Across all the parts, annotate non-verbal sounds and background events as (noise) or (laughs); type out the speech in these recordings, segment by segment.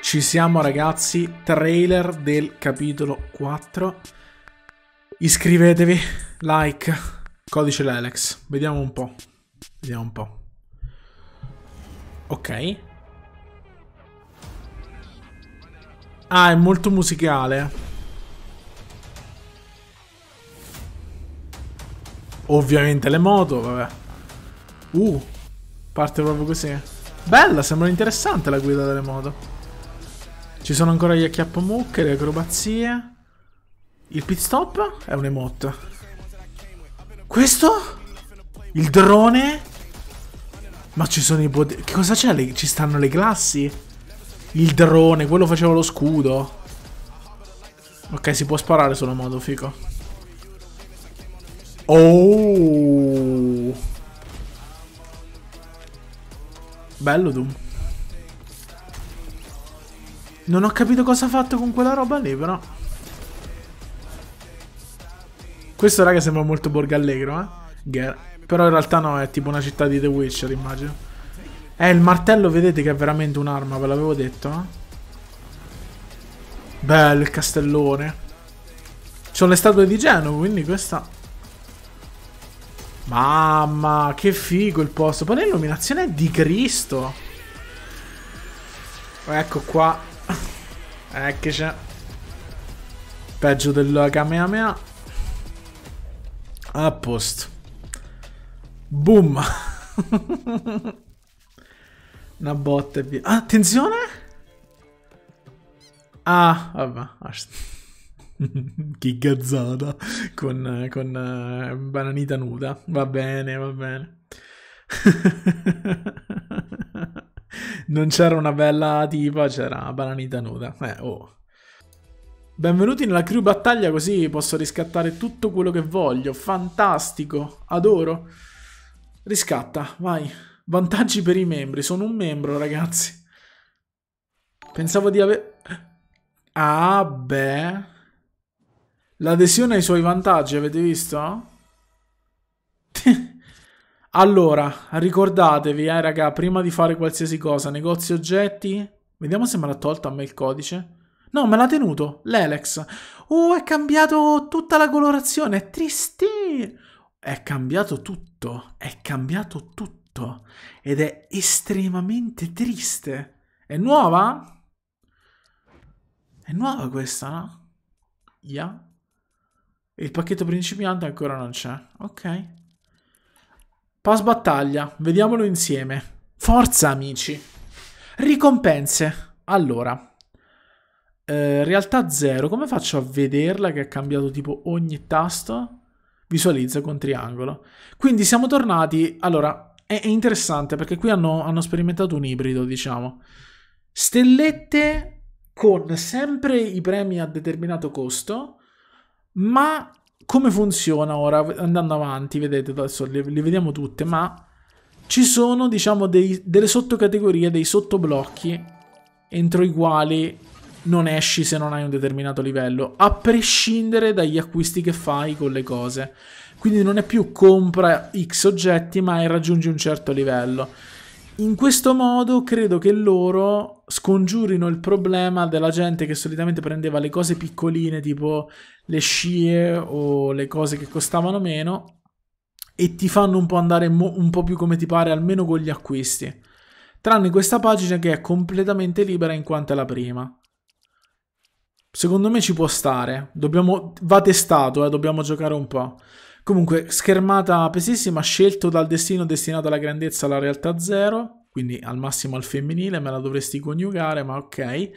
Ci siamo ragazzi, trailer del capitolo 4. Iscrivetevi, like, codice Lelex. Vediamo un po'. Vediamo un po'. Ok. Ah, è molto musicale. Ovviamente le moto, vabbè. Uh, parte proprio così. Bella, sembra interessante la guida delle moto. Ci sono ancora gli acchiappamucche, le acrobazie. Il pit stop è un emote. Questo? Il drone? Ma ci sono i poteri... Che cosa c'è? Ci stanno le classi? Il drone, quello faceva lo scudo. Ok, si può sparare solo a modo, fico. Oh! Bello Doom. Non ho capito cosa ha fatto con quella roba lì, però. Questo, raga, sembra molto Borgallegro, eh? Ger però in realtà no, è tipo una città di The Witcher, immagino. Eh, il martello, vedete che è veramente un'arma, ve l'avevo detto, no? Eh. Bello il castellone. Ci sono le statue di Genova, quindi questa... Mamma, che figo il posto. Poi l'illuminazione è di Cristo. Ecco qua. Eccoci. Peggio del Kamehameha. A posto. Boom. (laughs) Una botta e via. Ah, attenzione! Ah, vabbè. (laughs) che gazzata con, con uh, bananita nuda. Va bene, va bene. (laughs) non c'era una bella tipa, c'era una bananita nuda. Eh, oh. Benvenuti nella crew battaglia così posso riscattare tutto quello che voglio. Fantastico, adoro. Riscatta, vai. Vantaggi per i membri, sono un membro ragazzi. Pensavo di avere... Ah beh... L'adesione ha i suoi vantaggi, avete visto? Allora, ricordatevi, eh, raga, prima di fare qualsiasi cosa, negozi oggetti. Vediamo se me l'ha tolto a me il codice. No, me l'ha tenuto, l'Elex. Oh, è cambiato tutta la colorazione, è triste. È cambiato tutto, è cambiato tutto. Ed è estremamente triste. È nuova? È nuova questa, no? Yeah. Il pacchetto principiante ancora non c'è. Ok. Pass battaglia, vediamolo insieme. Forza, amici. Ricompense. Allora, eh, realtà 0, come faccio a vederla che ha cambiato tipo ogni tasto? Visualizza con triangolo. Quindi siamo tornati... Allora, è, è interessante perché qui hanno, hanno sperimentato un ibrido, diciamo. Stellette con sempre i premi a determinato costo, ma come funziona ora andando avanti, vedete, adesso le, le vediamo tutte, ma ci sono, diciamo, dei, delle sottocategorie, dei sottoblocchi entro i quali non esci se non hai un determinato livello, a prescindere dagli acquisti che fai con le cose. Quindi non è più compra X oggetti, ma raggiungi un certo livello. In questo modo credo che loro scongiurino il problema della gente che solitamente prendeva le cose piccoline, tipo le scie o le cose che costavano meno, e ti fanno un po' andare un po' più come ti pare, almeno con gli acquisti. Tranne questa pagina che è completamente libera in quanto è la prima. Secondo me ci può stare. Dobbiamo... Va testato, eh, dobbiamo giocare un po'. Comunque, schermata pesissima, scelto dal destino, destinato alla grandezza, alla realtà zero, quindi al massimo al femminile, me la dovresti coniugare, ma ok.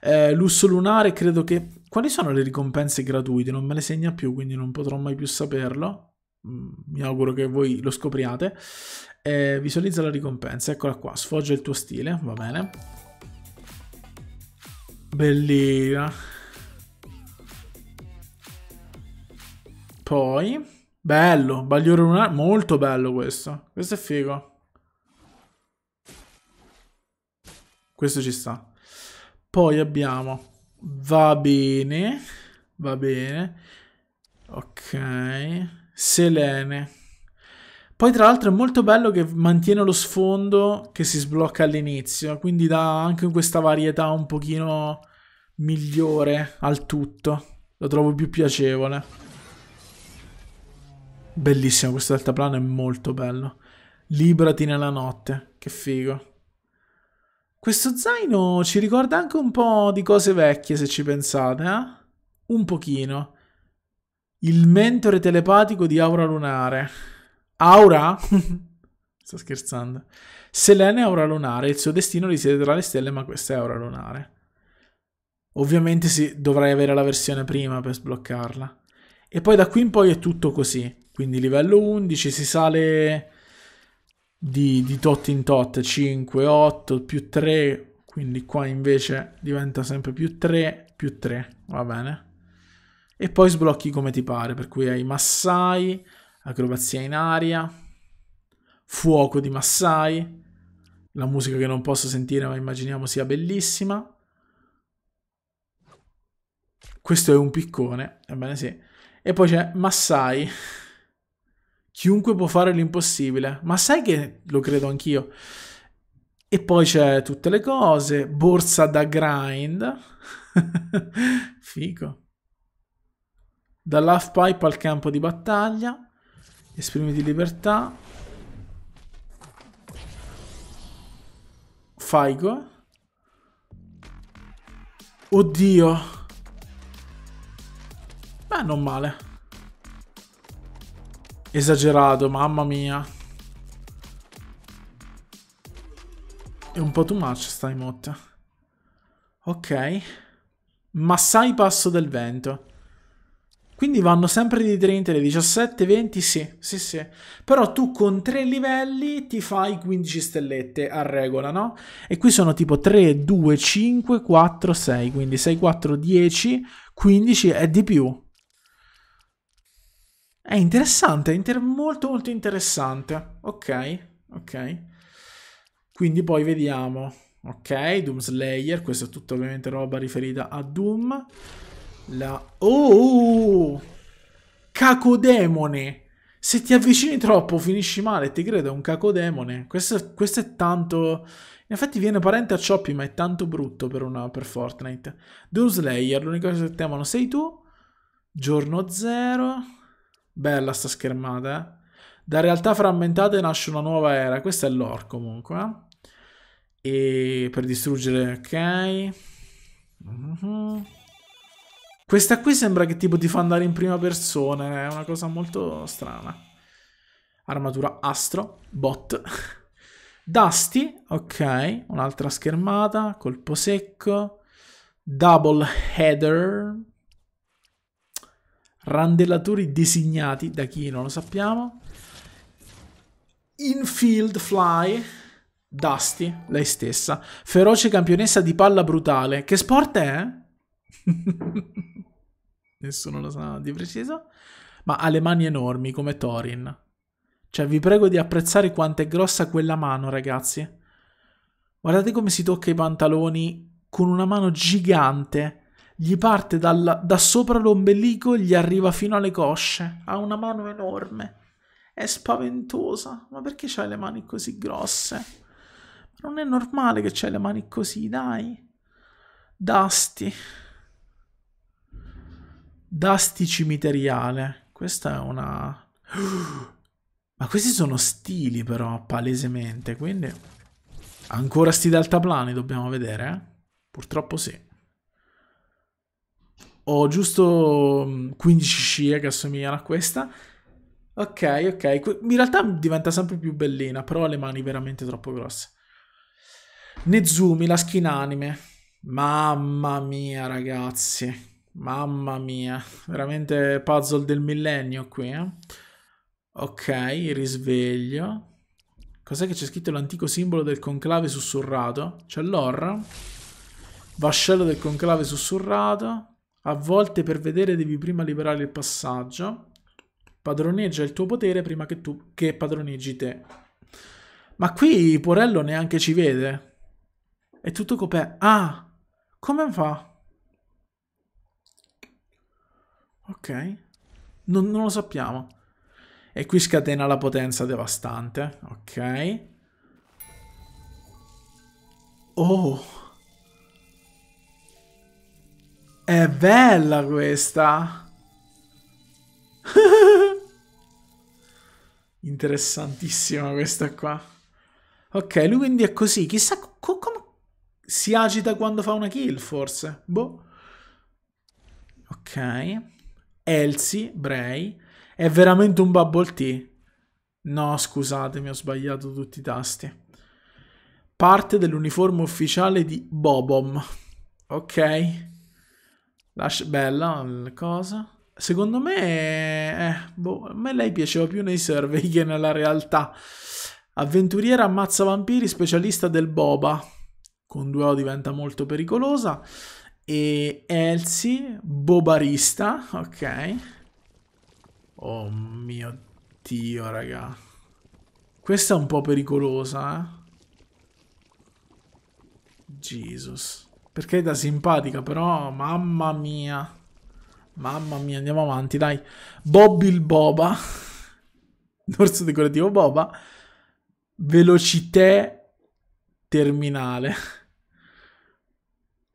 Eh, lusso lunare, credo che... Quali sono le ricompense gratuite? Non me le segna più, quindi non potrò mai più saperlo. Mm, mi auguro che voi lo scopriate. Eh, visualizza la ricompensa, eccola qua, sfoggia il tuo stile, va bene. Bellina. Poi... Bello, Bagliore Lunare, molto bello questo. Questo è figo. Questo ci sta. Poi abbiamo... Va bene, va bene. Ok, Selene. Poi tra l'altro è molto bello che mantiene lo sfondo che si sblocca all'inizio, quindi dà anche questa varietà un pochino migliore al tutto. Lo trovo più piacevole. Bellissimo questo deltaplano, è molto bello. Librati nella notte, che figo. Questo zaino ci ricorda anche un po' di cose vecchie, se ci pensate, eh? Un pochino. Il mentore telepatico di Aura Lunare. Aura? (laughs) Sto scherzando. Selene è Aura Lunare, il suo destino risiede tra le stelle, ma questa è Aura Lunare. Ovviamente sì, dovrai avere la versione prima per sbloccarla. E poi da qui in poi è tutto così. Quindi livello 11 si sale di, di tot in tot, 5, 8, più 3, quindi qua invece diventa sempre più 3, più 3, va bene? E poi sblocchi come ti pare, per cui hai massai, acrobazia in aria, fuoco di massai, la musica che non posso sentire ma immaginiamo sia bellissima. Questo è un piccone, ebbene sì. E poi c'è Massai. Chiunque può fare l'impossibile, ma sai che lo credo anch'io. E poi c'è tutte le cose, borsa da grind, (laughs) fico. Dall'halfpipe al campo di battaglia, esprimiti libertà. Faigo. Oddio. Beh, non male. Esagerato, mamma mia. È un po' too much sta emote. Ok. Ma sai passo del vento. Quindi vanno sempre di 30 le 17, 20, sì, sì, sì. Però tu con tre livelli ti fai 15 stellette a regola, no? E qui sono tipo 3, 2, 5, 4, 6, quindi 6, 4, 10, 15 e di più. È interessante, inter molto molto interessante. Ok, ok. Quindi poi vediamo. Ok, Doom Slayer, questa è tutta ovviamente roba riferita a Doom. La... Oh! Cacodemone! Se ti avvicini troppo finisci male, ti credo, è un cacodemone. Questo, questo è tanto... In effetti viene parente a Choppy, ma è tanto brutto per, una, per Fortnite. Doom Slayer, l'unica cosa che temono sei tu. Giorno zero. Bella sta schermata, eh? Da realtà frammentate nasce una nuova era. Questa è lore comunque. Eh. E per distruggere, ok. Mm-hmm. Questa qui sembra che tipo ti fa andare in prima persona, è una cosa molto strana. Armatura astro, bot. (laughs) Dusty, ok, un'altra schermata, colpo secco. Double header, randellatori designati da chi non lo sappiamo. Infield Fly, Dusty, lei stessa, feroce campionessa di palla brutale. Che sport è? (laughs) Nessuno lo sa di preciso. Ma ha le mani enormi come Thorin. Cioè, vi prego di apprezzare quanto è grossa quella mano, ragazzi. Guardate come si tocca i pantaloni con una mano gigante gli parte dalla, da sopra l'ombelico e gli arriva fino alle cosce. Ha una mano enorme. È spaventosa. Ma perché c'hai le mani così grosse? Non è normale che c'hai le mani così, dai. Dasti. Dasti cimiteriale. Questa è una... (gasps) Ma questi sono stili però, palesemente, quindi... Ancora sti deltaplani dobbiamo vedere, eh? Purtroppo sì. Ho giusto 15 mm, scie che assomigliano a questa. Ok, ok. In realtà diventa sempre più bellina, però ha le mani veramente troppo grosse. Nezumi, la skin anime. Mamma mia, ragazzi. Mamma mia, veramente puzzle del millennio qui. Eh? Ok, risveglio. Cos'è che c'è scritto l'antico simbolo del conclave sussurrato? C'è l'orra. Vascello del conclave sussurrato. A volte per vedere devi prima liberare il passaggio. Padroneggia il tuo potere prima che tu che padroneggi te. Ma qui Porello neanche ci vede. È tutto coperto. Ah, come fa? Ok. Non, non, lo sappiamo. E qui scatena la potenza devastante. Ok. Oh. È bella questa. (laughs) Interessantissima questa qua. Ok, lui quindi è così. Chissà co come si agita quando fa una kill, forse. Boh. Ok. Elsie, Bray. È veramente un bubble tea. No, scusatemi, ho sbagliato tutti i tasti. Parte dell'uniforme ufficiale di Bobom. Ok. Lascia, bella la cosa. Secondo me, eh, boh, a me lei piaceva più nei survey (laughs) che nella realtà. Avventuriera ammazza vampiri, specialista del boba. Con due o diventa molto pericolosa. E Elsie, bobarista, ok. Oh mio dio, raga. Questa è un po' pericolosa, eh. Jesus. Perché è da simpatica, però mamma mia. Mamma mia, andiamo avanti, dai. Bobby il Boba. Dorso (laughs) decorativo Boba. Velocità terminale.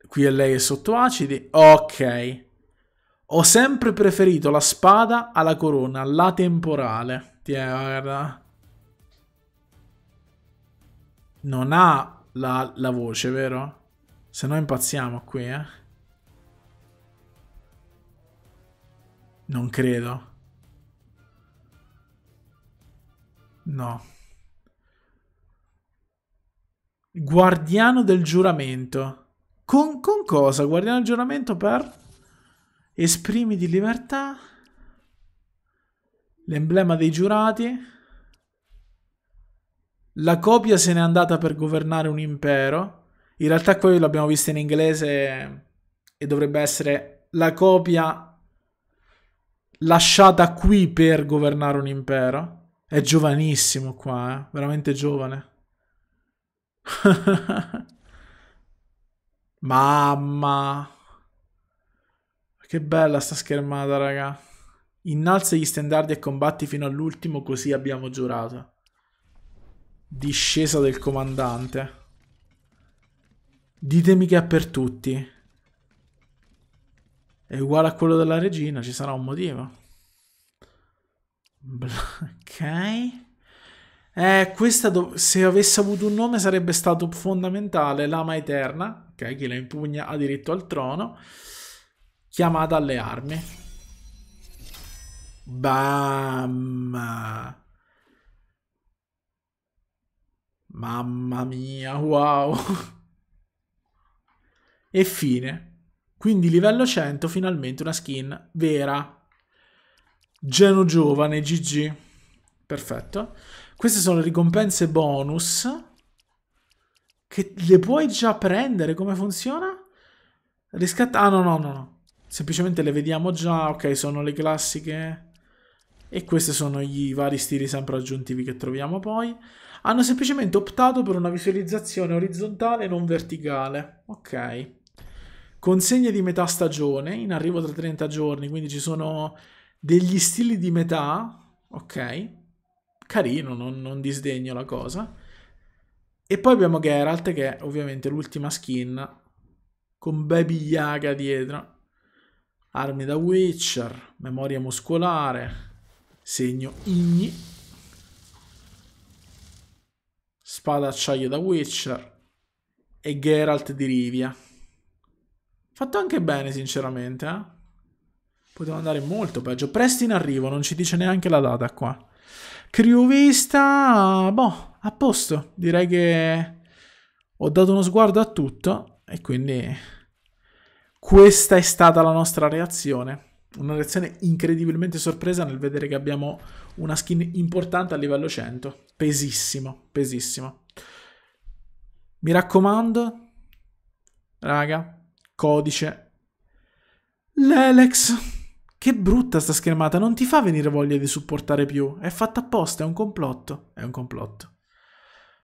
(laughs) Qui è lei è sotto acidi. Ok. Ho sempre preferito la spada alla corona, la temporale. Ti è, guarda. Non ha la, la voce, vero? Se no impazziamo qui, eh. Non credo. No. Guardiano del giuramento. Con, con cosa? Guardiano del giuramento per... Esprimi di libertà. L'emblema dei giurati. La copia se n'è andata per governare un impero. In realtà quello l'abbiamo visto in inglese e dovrebbe essere la copia lasciata qui per governare un impero. È giovanissimo qua, eh? veramente giovane. (laughs) Mamma. Che bella sta schermata, raga. Innalza gli standard e combatti fino all'ultimo, così abbiamo giurato. Discesa del comandante. Ditemi che è per tutti. È uguale a quello della regina, ci sarà un motivo. ok. Eh, questa do- se avesse avuto un nome sarebbe stato fondamentale l'ama eterna, ok, chi la impugna ha diritto al trono, chiamata alle armi. Bam! Mamma mia, wow! e fine. Quindi livello 100 finalmente una skin vera. Geno giovane, GG. Perfetto. Queste sono le ricompense bonus che le puoi già prendere. Come funziona? Riscatta... Ah no, no, no, no. Semplicemente le vediamo già. Ok, sono le classiche. E questi sono i vari stili sempre aggiuntivi che troviamo poi. Hanno semplicemente optato per una visualizzazione orizzontale e non verticale. Ok consegne di metà stagione, in arrivo tra 30 giorni, quindi ci sono degli stili di metà, ok, carino, non, non disdegno la cosa. E poi abbiamo Geralt che è ovviamente l'ultima skin con Baby Yaga dietro. Armi da Witcher, memoria muscolare, segno Igni, spada acciaio da Witcher e Geralt di Rivia. Fatto anche bene, sinceramente. Eh? Poteva andare molto peggio. Presto in arrivo, non ci dice neanche la data qua. Criovista, boh, a posto. Direi che ho dato uno sguardo a tutto e quindi questa è stata la nostra reazione. Una reazione incredibilmente sorpresa nel vedere che abbiamo una skin importante a livello 100. Pesissimo, pesissimo. Mi raccomando, raga, Codice. L'Elex. Che brutta sta schermata, non ti fa venire voglia di supportare più. È fatta apposta, è un complotto. È un complotto.